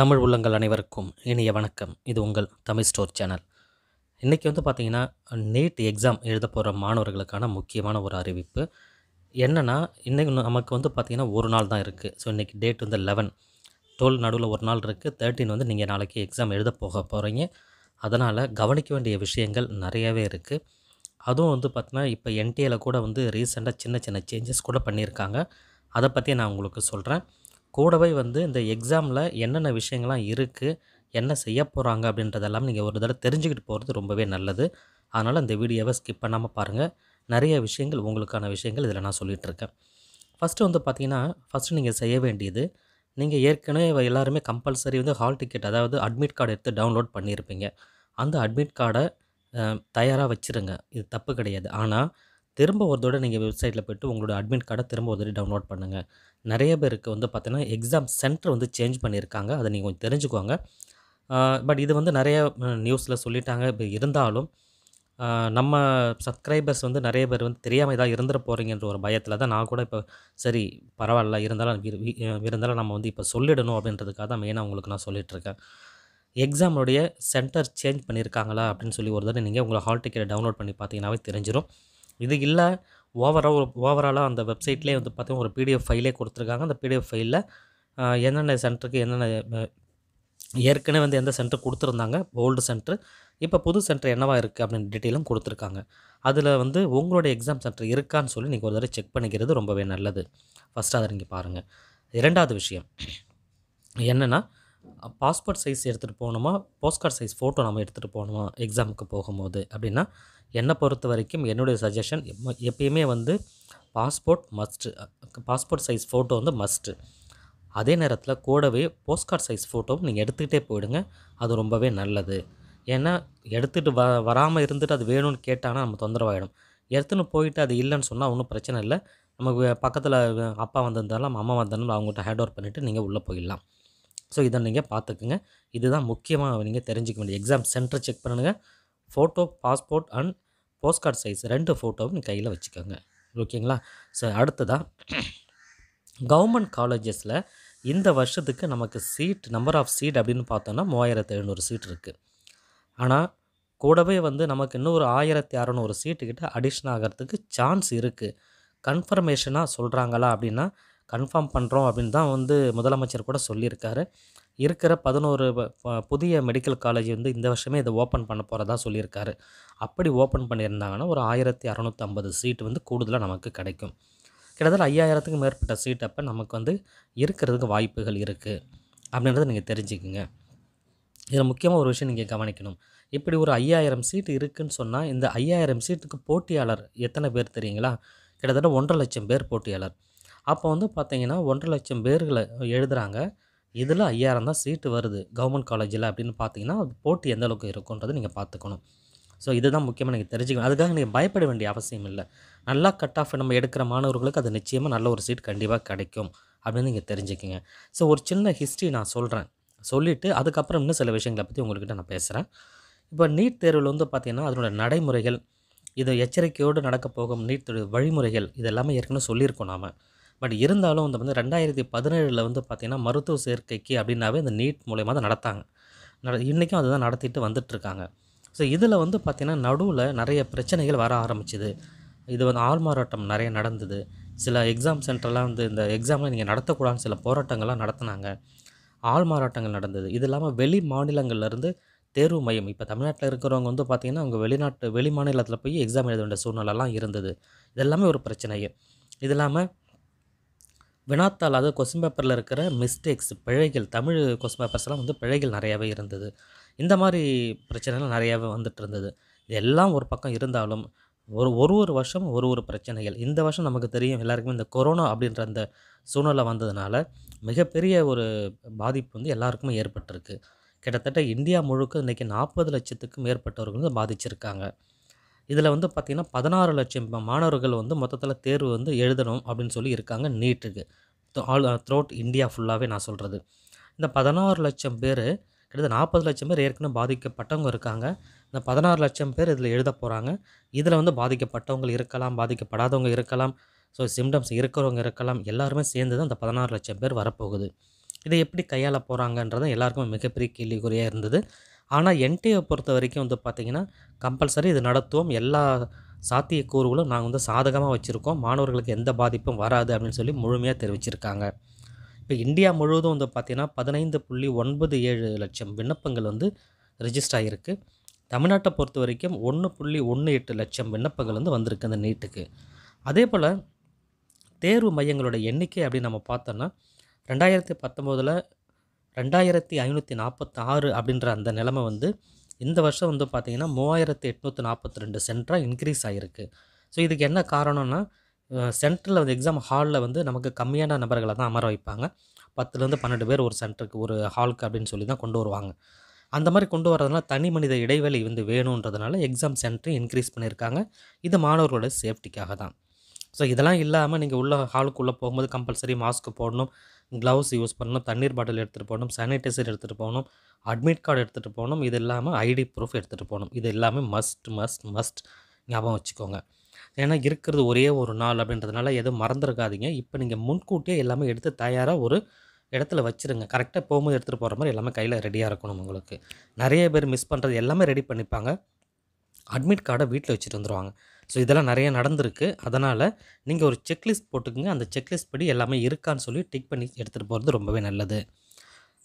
தமிழ் உள்ளங்கள் அனைவருக்கும் இனிய வணக்கம் இது உங்கள் தமிழ் ஸ்டோர் சேனல் இன்றைக்கி வந்து பார்த்திங்கன்னா நீட் எக்ஸாம் எழுத போகிற மாணவர்களுக்கான முக்கியமான ஒரு அறிவிப்பு என்னென்னா இன்றைக்கி நமக்கு வந்து பார்த்திங்கன்னா ஒரு நாள் தான் இருக்குது ஸோ இன்றைக்கி டேட் வந்து லெவன் டுவெல் நடுவில் ஒரு நாள் இருக்குது தேர்ட்டின் வந்து நீங்கள் நாளைக்கு எக்ஸாம் எழுத போக போகிறீங்க அதனால் கவனிக்க வேண்டிய விஷயங்கள் நிறையவே இருக்குது அதுவும் வந்து பார்த்திங்கன்னா இப்போ என்டிஏல கூட வந்து ரீசெண்டாக சின்ன சின்ன சேஞ்சஸ் கூட பண்ணியிருக்காங்க அதை பற்றி நான் உங்களுக்கு சொல்கிறேன் கூடவே வந்து இந்த எக்ஸாமில் என்னென்ன விஷயங்கள்லாம் இருக்குது என்ன செய்ய போகிறாங்க அப்படின்றதெல்லாம் நீங்கள் ஒரு தடவை தெரிஞ்சுக்கிட்டு போகிறது ரொம்பவே நல்லது அதனால் இந்த வீடியோவை ஸ்கிப் பண்ணாமல் பாருங்கள் நிறைய விஷயங்கள் உங்களுக்கான விஷயங்கள் இதில் நான் சொல்லிகிட்ருக்கேன் ஃபஸ்ட்டு வந்து பார்த்திங்கன்னா ஃபஸ்ட்டு நீங்கள் செய்ய வேண்டியது நீங்கள் ஏற்கனவே எல்லாருமே கம்பல்சரி வந்து ஹால் டிக்கெட் அதாவது அட்மிட் கார்டு எடுத்து டவுன்லோட் பண்ணியிருப்பீங்க அந்த அட்மிட் கார்டை தயாராக வச்சுருங்க இது தப்பு கிடையாது ஆனால் திரும்ப ஒரு தடவை நீங்கள் வெப்சைட்டில் போய்ட்டு உங்களோட அட்மிட் கார்டை திரும்ப ஒரு தடவை டவுன்லோட் பண்ணுங்கள் நிறைய பேருக்கு வந்து பார்த்தீங்கன்னா எக்ஸாம் சென்டர் வந்து சேஞ்ச் பண்ணியிருக்காங்க அதை நீங்கள் கொஞ்சம் தெரிஞ்சுக்கோங்க பட் இது வந்து நிறைய நியூஸில் சொல்லிட்டாங்க இப்போ இருந்தாலும் நம்ம சப்ஸ்கிரைபர்ஸ் வந்து நிறைய பேர் வந்து தெரியாமல் ஏதாவது இருந்துட போகிறீங்கன்ற ஒரு பயத்தில் தான் நான் கூட இப்போ சரி பரவாயில்ல இருந்தாலும் இருந்தாலும் நம்ம வந்து இப்போ சொல்லிடணும் அப்படின்றதுக்காக தான் மெயினாக உங்களுக்கு நான் சொல்லிகிட்ருக்கேன் எக்ஸாமுடைய சென்டர் சேஞ்ச் பண்ணியிருக்காங்களா அப்படின்னு சொல்லி ஒரு தடவை நீங்கள் உங்களை ஹால் டிக்கெட்டை டவுன்லோட் பண்ணி பார்த்தீங்கன்னாவே தெரிஞ்சிடும் இது இல்லை ஓவராக ஒரு ஓவராலாக அந்த வெப்சைட்லேயே வந்து பார்த்தீங்கன்னா ஒரு பிடிஎஃப் ஃபைலே கொடுத்துருக்காங்க அந்த பிடிஎஃப் ஃபைலில் என்னென்ன சென்டருக்கு என்னென்ன ஏற்கனவே வந்து எந்த சென்டர் கொடுத்துருந்தாங்க ஓல்டு சென்டர் இப்போ புது சென்டர் என்னவாக இருக்குது அப்படின்னு டீட்டெயிலும் கொடுத்துருக்காங்க அதில் வந்து உங்களுடைய எக்ஸாம் சென்டர் இருக்கான்னு சொல்லி நீங்கள் ஒரு தடவை செக் பண்ணிக்கிறது ரொம்பவே நல்லது ஃபஸ்ட்டு அதை நீங்கள் பாருங்கள் இரண்டாவது விஷயம் என்னென்னா பாஸ்போர்ட் சைஸ் எடுத்துகிட்டு போகணுமா போஸ்ட்கார்ட் சைஸ் ஃபோட்டோ நம்ம எடுத்துகிட்டு போகணுமா எக்ஸாமுக்கு போகும்போது அப்படின்னா என்னை பொறுத்த வரைக்கும் என்னுடைய சஜஷன் எப்பயுமே வந்து passport must passport size photo வந்து மஸ்ட்டு அதே நேரத்தில் கூடவே போஸ்ட்கார்ட் சைஸ் ஃபோட்டோவும் நீங்கள் எடுத்துக்கிட்டே போயிடுங்க அது ரொம்பவே நல்லது ஏன்னா எடுத்துகிட்டு வ வராமல் இருந்துட்டு அது வேணும்னு கேட்டாங்கன்னா நம்ம தொந்தரவாயிடும் எடுத்துன்னு போயிட்டு அது இல்லைன்னு சொன்னால் ஒன்றும் பிரச்சனை இல்லை நமக்கு பக்கத்தில் அப்பா வந்திருந்தாலும் அம்மா வந்திருந்தாலும் அவங்ககிட்ட ஹேண்ட் ஓவர் பண்ணிவிட்டு நீங்கள் உள்ளே போயிடலாம் ஸோ இதை நீங்கள் பார்த்துக்குங்க இதுதான் முக்கியமாக நீங்கள் தெரிஞ்சுக்க வேண்டிய எக்ஸாம் சென்டர் செக் பண்ணுங்கள் photo passport and postcard size ரெண்டு ஃபோட்டோவும் கையில் வச்சுக்கோங்க ஓகேங்களா ஸோ அடுத்ததாக கவர்மெண்ட் காலேஜஸில் இந்த வருஷத்துக்கு நமக்கு சீட் நம்பர் ஆஃப் சீட் அப்படின்னு பார்த்தோன்னா மூவாயிரத்து எழுநூறு சீட் இருக்குது ஆனால் கூடவே வந்து நமக்கு இன்னொரு ஆயிரத்தி அறநூறு சீட்டுக்கிட்ட அடிஷன் ஆகிறதுக்கு சான்ஸ் இருக்குது கன்ஃபர்மேஷனாக சொல்கிறாங்களா அப்படின்னா கன்ஃபார்ம் பண்ணுறோம் அப்படின்னு தான் வந்து முதலமைச்சர் கூட சொல்லியிருக்காரு இருக்கிற பதினோரு புதிய மெடிக்கல் காலேஜ் வந்து இந்த வருஷமே இதை ஓப்பன் பண்ண போகிறதா சொல்லியிருக்காரு அப்படி ஓப்பன் பண்ணியிருந்தாங்கன்னா ஒரு ஆயிரத்தி அறநூற்றம்பது சீட் வந்து கூடுதலாக நமக்கு கிடைக்கும் கிட்டத்தட்ட ஐயாயிரத்துக்கு மேற்பட்ட சீட் அப்போ நமக்கு வந்து இருக்கிறதுக்கு வாய்ப்புகள் இருக்குது அப்படின்றத நீங்கள் தெரிஞ்சுக்குங்க இதில் முக்கியமாக ஒரு விஷயம் நீங்கள் கவனிக்கணும் இப்படி ஒரு ஐயாயிரம் சீட் இருக்குதுன்னு சொன்னால் இந்த ஐயாயிரம் சீட்டுக்கு போட்டியாளர் எத்தனை பேர் தெரியுங்களா கிட்டத்தட்ட ஒன்றரை லட்சம் பேர் போட்டியாளர் அப்போ வந்து பார்த்தீங்கன்னா ஒன்றரை லட்சம் பேர்களை எழுதுகிறாங்க இதில் ஐயாயிரம் தான் சீட்டு வருது கவர்மெண்ட் காலேஜில் அப்படின்னு பார்த்தீங்கன்னா போட்டி எந்த அளவுக்கு இருக்குன்றதை நீங்கள் பார்த்துக்கணும் ஸோ இதுதான் முக்கியமாக நீங்கள் தெரிஞ்சுக்கணும் அதுக்காக நீங்கள் பயப்பட வேண்டிய அவசியம் இல்லை நல்லா கட் ஆஃப் நம்ம எடுக்கிற மாணவர்களுக்கு அது நிச்சயமாக நல்ல ஒரு சீட் கண்டிப்பாக கிடைக்கும் அப்படின்னு நீங்கள் தெரிஞ்சுக்கோங்க ஸோ ஒரு சின்ன ஹிஸ்ட்ரி நான் சொல்கிறேன் சொல்லிவிட்டு அதுக்கப்புறம் இன்னும் சில விஷயங்களை பற்றி உங்கள்கிட்ட நான் பேசுகிறேன் இப்போ நீட் தேர்வில் வந்து பார்த்திங்கன்னா அதனோட நடைமுறைகள் இது எச்சரிக்கையோடு நடக்க போகும் நீட் வழிமுறைகள் இது எல்லாமே ஏற்கனவே சொல்லியிருக்கோம் நாம் பட் இருந்தாலும் வந்து வந்து ரெண்டாயிரத்தி பதினேழில் வந்து பார்த்திங்கன்னா மருத்துவ சேர்க்கைக்கு அப்படின்னாவே இந்த நீட் மூலயமா தான் நடத்தாங்க நட இன்றைக்கும் அதுதான் நடத்திட்டு வந்துட்டுருக்காங்க ஸோ இதில் வந்து பார்த்திங்கன்னா நடுவில் நிறைய பிரச்சனைகள் வர ஆரம்பிச்சிது இது வந்து ஆள் மாறாட்டம் நிறைய நடந்தது சில எக்ஸாம் சென்டர்லாம் வந்து இந்த எக்ஸாமில் நீங்கள் நடத்தக்கூடாதுன்னு சில போராட்டங்கள்லாம் நடத்தினாங்க மாறாட்டங்கள் நடந்தது இது இல்லாமல் வெளி மாநிலங்கள்லேருந்து தேர்வு மையம் இப்போ தமிழ்நாட்டில் இருக்கிறவங்க வந்து பார்த்திங்கன்னா அவங்க வெளிநாட்டு வெளி மாநிலத்தில் போய் எக்ஸாம் எழுத வேண்டிய சூழ்நிலைலாம் இருந்தது இதெல்லாமே ஒரு பிரச்சனையே இது இல்லாமல் வினாத்தால் அதாவது கொஸ்டின் பேப்பரில் இருக்கிற மிஸ்டேக்ஸ் பிழைகள் தமிழ் கொஸ்டின் பேப்பர்ஸ்லாம் வந்து பிழைகள் நிறையாவே இருந்தது இந்த மாதிரி பிரச்சனைகள் நிறையாவே வந்துட்டு இருந்தது இதெல்லாம் ஒரு பக்கம் இருந்தாலும் ஒரு ஒரு ஒரு வருஷம் ஒரு ஒரு பிரச்சனைகள் இந்த வருஷம் நமக்கு தெரியும் எல்லாருக்குமே இந்த கொரோனா அப்படின்ற அந்த சூழ்நிலை வந்ததுனால மிகப்பெரிய ஒரு பாதிப்பு வந்து எல்லாருக்குமே ஏற்பட்டிருக்கு கிட்டத்தட்ட இந்தியா முழுக்க இன்றைக்கி நாற்பது லட்சத்துக்கும் மேற்பட்டவர்கள் வந்து பாதிச்சிருக்காங்க இதில் வந்து பார்த்திங்கன்னா பதினாறு லட்சம் மாணவர்கள் வந்து மொத்தத்தில் தேர்வு வந்து எழுதணும் அப்படின்னு சொல்லி இருக்காங்க நீட்டுக்கு ஆல் த்ரோட் இந்தியா ஃபுல்லாகவே நான் சொல்கிறது இந்த பதினாறு லட்சம் பேர் கிட்டத்தட்ட நாற்பது லட்சம் பேர் ஏற்கனவே பாதிக்கப்பட்டவங்க இருக்காங்க இந்த பதினாறு லட்சம் பேர் இதில் எழுத போகிறாங்க இதில் வந்து பாதிக்கப்பட்டவங்க இருக்கலாம் பாதிக்கப்படாதவங்க இருக்கலாம் ஸோ சிம்டம்ஸ் இருக்கிறவங்க இருக்கலாம் எல்லாருமே சேர்ந்து தான் இந்த பதினாறு லட்சம் பேர் வரப்போகுது இதை எப்படி கையாள போகிறாங்கன்றதும் எல்லாருக்குமே மிகப்பெரிய கேள்விக்குறியாக இருந்தது ஆனால் என்டிஏ பொறுத்த வரைக்கும் வந்து பார்த்திங்கன்னா கம்பல்சரி இது நடத்துவோம் எல்லா சாத்தியக்கூறுகளும் நாங்கள் வந்து சாதகமாக வச்சுருக்கோம் மாணவர்களுக்கு எந்த பாதிப்பும் வராது அப்படின்னு சொல்லி முழுமையாக தெரிவிச்சிருக்காங்க இப்போ இந்தியா முழுவதும் வந்து பார்த்திங்கன்னா பதினைந்து புள்ளி ஒன்பது ஏழு லட்சம் விண்ணப்பங்கள் வந்து ரிஜிஸ்டர் ஆகியிருக்கு தமிழ்நாட்டை பொறுத்த வரைக்கும் ஒன்று புள்ளி ஒன்று எட்டு லட்சம் விண்ணப்பங்கள் வந்து வந்திருக்கு அந்த நீட்டுக்கு அதே போல் தேர்வு மையங்களோட எண்ணிக்கை அப்படின்னு நம்ம பார்த்தோன்னா ரெண்டாயிரத்தி பத்தொம்போதில் ரெண்டாயிரத்தி ஐநூற்றி நாற்பத்தாறு அப்படின்ற அந்த நிலமை வந்து இந்த வருஷம் வந்து பார்த்திங்கன்னா மூவாயிரத்தி எட்நூற்றி நாற்பத்தி ரெண்டு சென்டராக இன்க்ரீஸ் ஆகிருக்கு ஸோ இதுக்கு என்ன காரணம்னா சென்ட்ரில் வந்து எக்ஸாம் ஹாலில் வந்து நமக்கு கம்மியான நபர்களை தான் அமர வைப்பாங்க பத்துலேருந்து பன்னெண்டு பேர் ஒரு சென்டருக்கு ஒரு ஹாலுக்கு அப்படின்னு சொல்லி தான் கொண்டு வருவாங்க அந்த மாதிரி கொண்டு வரதுனால தனி மனித இடைவெளி வந்து வேணுன்றதுனால எக்ஸாம் சென்டரை இன்க்ரீஸ் பண்ணியிருக்காங்க இது மாணவர்களோட சேஃப்டிக்காக தான் ஸோ இதெல்லாம் இல்லாமல் நீங்கள் உள்ள ஹாலுக்குள்ளே போகும்போது கம்பல்சரி மாஸ்க் போடணும் க்ளவுஸ் யூஸ் பண்ணணும் தண்ணீர் பாட்டில் எடுத்துகிட்டு போகணும் சானிடைசர் எடுத்துகிட்டு போகணும் அட்மிட் கார்டு எடுத்துகிட்டு போகணும் இது இல்லாமல் ஐடி ப்ரூஃப் எடுத்துகிட்டு போகணும் இது எல்லாமே மஸ்ட் மஸ்ட் மஸ்ட் ஞாபகம் வச்சுக்கோங்க ஏன்னா இருக்கிறது ஒரே ஒரு நாள் அப்படின்றதுனால எதுவும் மறந்துருக்காதீங்க இப்போ நீங்கள் முன்கூட்டியே எல்லாமே எடுத்து தயாராக ஒரு இடத்துல வச்சுருங்க கரெக்டாக போகும்போது எடுத்துகிட்டு போகிற மாதிரி எல்லாமே கையில் ரெடியாக இருக்கணும் உங்களுக்கு நிறைய பேர் மிஸ் பண்ணுறது எல்லாமே ரெடி பண்ணிப்பாங்க அட்மிட் கார்டை வீட்டில் வச்சுட்டு வந்துடுவாங்க ஸோ இதெல்லாம் நிறைய நடந்திருக்கு அதனால் நீங்கள் ஒரு செக்லிஸ்ட் போட்டுக்குங்க அந்த செக்லிஸ்ட் படி எல்லாமே இருக்கான்னு சொல்லி டிக் பண்ணி எடுத்துகிட்டு போகிறது ரொம்பவே நல்லது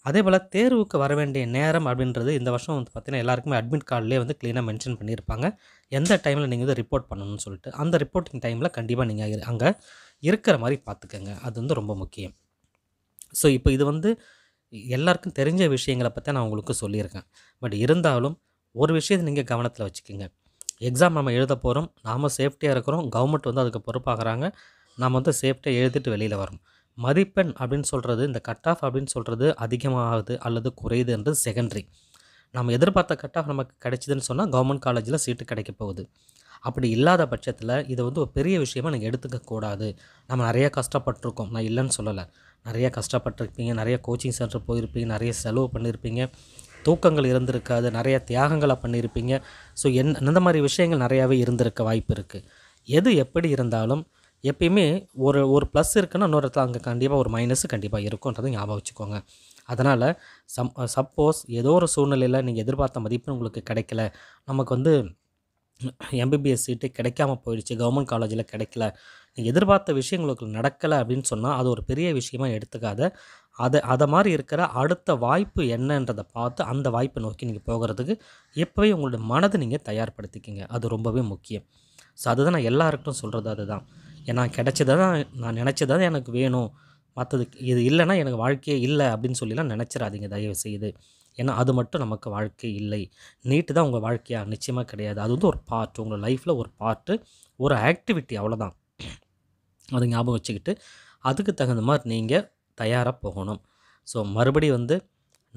அதே போல் தேர்வுக்கு வர வேண்டிய நேரம் அப்படின்றது இந்த வருஷம் வந்து பார்த்திங்கன்னா எல்லாருக்குமே அட்மிட் கார்டிலே வந்து க்ளீனாக மென்ஷன் பண்ணியிருப்பாங்க எந்த டைமில் நீங்கள் வந்து ரிப்போர்ட் பண்ணணும்னு சொல்லிட்டு அந்த ரிப்போர்ட்டிங் டைமில் கண்டிப்பாக நீங்கள் அங்கே இருக்கிற மாதிரி பார்த்துக்கோங்க அது வந்து ரொம்ப முக்கியம் ஸோ இப்போ இது வந்து எல்லாருக்கும் தெரிஞ்ச விஷயங்களை பற்றி நான் உங்களுக்கு சொல்லியிருக்கேன் பட் இருந்தாலும் ஒரு விஷயத்தை நீங்கள் கவனத்தில் வச்சுக்கோங்க எக்ஸாம் நம்ம எழுத போகிறோம் நாம் சேஃப்டியாக இருக்கிறோம் கவர்மெண்ட் வந்து அதுக்கு பொறுப்பாகிறாங்க நாம் வந்து சேஃப்டியாக எழுதிட்டு வெளியில் வரோம் மதிப்பெண் அப்படின்னு சொல்கிறது இந்த கட் ஆஃப் அப்படின்னு சொல்கிறது அதிகமாகுது அல்லது குறையுதுன்றது செகண்டரி நம்ம எதிர்பார்த்த கட் ஆஃப் நமக்கு கிடைச்சிதுன்னு சொன்னால் கவர்மெண்ட் காலேஜில் சீட்டு கிடைக்க போகுது அப்படி இல்லாத பட்சத்தில் இதை வந்து ஒரு பெரிய விஷயமாக நாங்கள் எடுத்துக்கக்கூடாது நம்ம நிறைய கஷ்டப்பட்டிருக்கோம் நான் இல்லைன்னு சொல்லலை நிறைய கஷ்டப்பட்டிருப்பீங்க நிறைய கோச்சிங் சென்டர் போயிருப்பீங்க நிறைய செலவு பண்ணியிருப்பீங்க தூக்கங்கள் இருந்திருக்காது நிறைய தியாகங்களை பண்ணியிருப்பீங்க ஸோ என் இந்த மாதிரி விஷயங்கள் நிறையாவே இருந்திருக்க வாய்ப்பு இருக்குது எது எப்படி இருந்தாலும் எப்பயுமே ஒரு ஒரு ப்ளஸ் இருக்குன்னா இன்னொருத்தர் அங்கே கண்டிப்பாக ஒரு மைனஸ் கண்டிப்பாக இருக்கும்ன்றதை ஞாபகம் வச்சுக்கோங்க அதனால் சம் சப்போஸ் ஏதோ ஒரு சூழ்நிலையில் நீங்கள் எதிர்பார்த்த மதிப்பு உங்களுக்கு கிடைக்கல நமக்கு வந்து எம்பிபிஎஸ் சீட்டு கிடைக்காம போயிடுச்சு கவர்மெண்ட் காலேஜில் கிடைக்கல நீங்கள் எதிர்பார்த்த விஷயங்களுக்கு நடக்கலை அப்படின்னு சொன்னால் அது ஒரு பெரிய விஷயமா எடுத்துக்காத அதை அதை மாதிரி இருக்கிற அடுத்த வாய்ப்பு என்னன்றதை பார்த்து அந்த வாய்ப்பை நோக்கி நீங்கள் போகிறதுக்கு எப்போவே உங்களோட மனதை நீங்கள் தயார்படுத்திக்கிங்க அது ரொம்பவே முக்கியம் ஸோ அதுதான் நான் எல்லாருக்கிட்டும் சொல்கிறது அதுதான் ஏன்னா கிடைச்சதை தான் நான் நினச்சதை தான் எனக்கு வேணும் மற்றதுக்கு இது இல்லைன்னா எனக்கு வாழ்க்கையே இல்லை அப்படின்னு சொல்லிலாம் நினச்சிடாதீங்க தயவு செய்து ஏன்னா அது மட்டும் நமக்கு வாழ்க்கை இல்லை நீட்டு தான் உங்கள் வாழ்க்கையாக நிச்சயமாக கிடையாது அது வந்து ஒரு பார்ட் உங்கள் லைஃப்பில் ஒரு பார்ட்டு ஒரு ஆக்டிவிட்டி அவ்வளோதான் அது ஞாபகம் வச்சுக்கிட்டு அதுக்கு தகுந்த மாதிரி நீங்கள் தயாராக போகணும் ஸோ மறுபடி வந்து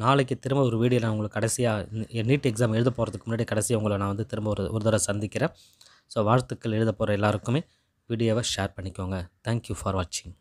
நாளைக்கு திரும்ப ஒரு வீடியோ நான் உங்களுக்கு கடைசியாக நீட் எக்ஸாம் எழுத போகிறதுக்கு முன்னாடி கடைசியாக உங்களை நான் வந்து திரும்ப ஒரு ஒரு தடவை சந்திக்கிறேன் ஸோ வாழ்த்துக்கள் எழுத போகிற எல்லாருக்குமே வீடியோவை ஷேர் பண்ணிக்கோங்க தேங்க்யூ ஃபார் வாட்சிங்